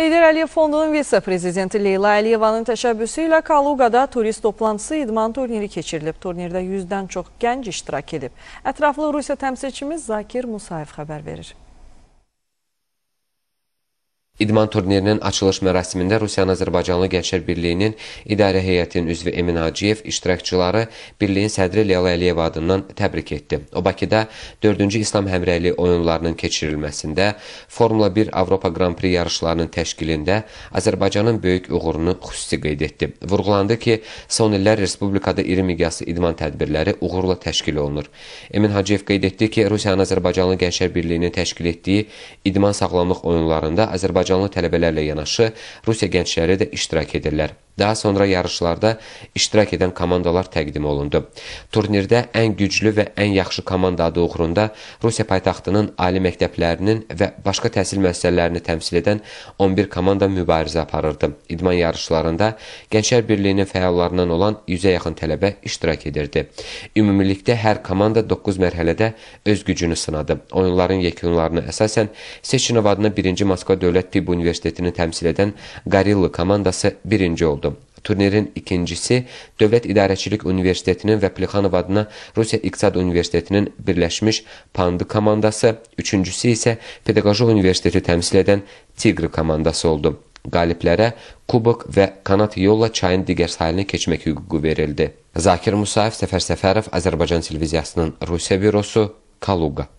Heydər Əliyev Fondunun vitse-prezidenti Leyla Əliyevanın təşəbbüsü ilə Kaluqada turist toplantısı idman turniri keçirilib. Turnirdə 100-dən çox gənc iştirak edib. Ətraflı Rusiya təmsilçimiz Zakir Musayev xəbər verir. İdman turnirinin açılış mərasimində Rusiyanın Azərbaycanlı Gənclər Birliyinin idarə heyətinin üzvü Emin Hacıyev iştirakçıları birliyin sədri Leyla Əliyev adından təbrik etdi. O Bakıda 4-cü İslam həmrəyliyi oyunlarının keçirilməsində, Formula 1 Avropa Grand Prix yarışlarının təşkilində Azərbaycanın böyük uğurunu xüsusi qeyd etdi. Vurğulandı ki, son illər respublikada iri miqyaslı idman tədbirləri uğurla təşkil olunur. Emin Hacıyev qeyd etdi ki, Rusiyanın Azərbaycanlı Gənclər Birliyinin təşkil etdiyi idman sağlamlıq oyunlarında Azərbaycan Azərbaycanlı tələbələrlə yanaşı Rusiya gəncləri də iştirak edirlər. Daha sonra yarışlarda iştirak edən komandalar təqdim olundu. Turnirdə ən güclü və ən yaxşı komanda adı uğrunda Rusiya paytaxtının ali məktəblərinin və başqa təhsil müəssisələrini təmsil edən 11 komanda mübarizə aparırdı. İdman yarışlarında Gənclər Birliyinin fəallarından olan 100-ə yaxın tələbə iştirak edirdi. Ümumilikdə hər komanda 9 mərhələdə öz gücünü sınadı. Oyunların yekunlarını əsasən Seçinov adına 1-ci Moskva Dövlət Tibb Universitetini təmsil edən Qarillı komandası birinci oldu. Turnirin ikincisi Dövlət İdarəçilik Universitetinin və Plixanov adına Rusiya İqtisad Universitetinin Birləşmiş Pandı komandası, üçüncüsü isə Pedaqoji Universiteti təmsil edən Tigri komandası oldu. Qaliblərə kubok və kanat yolla çayın digər sahilinə keçmək hüququ verildi. Zakir Musayev, Səfər Səfərov, Azərbaycan Televiziyasının Rusiya bürosu, Kaluqa.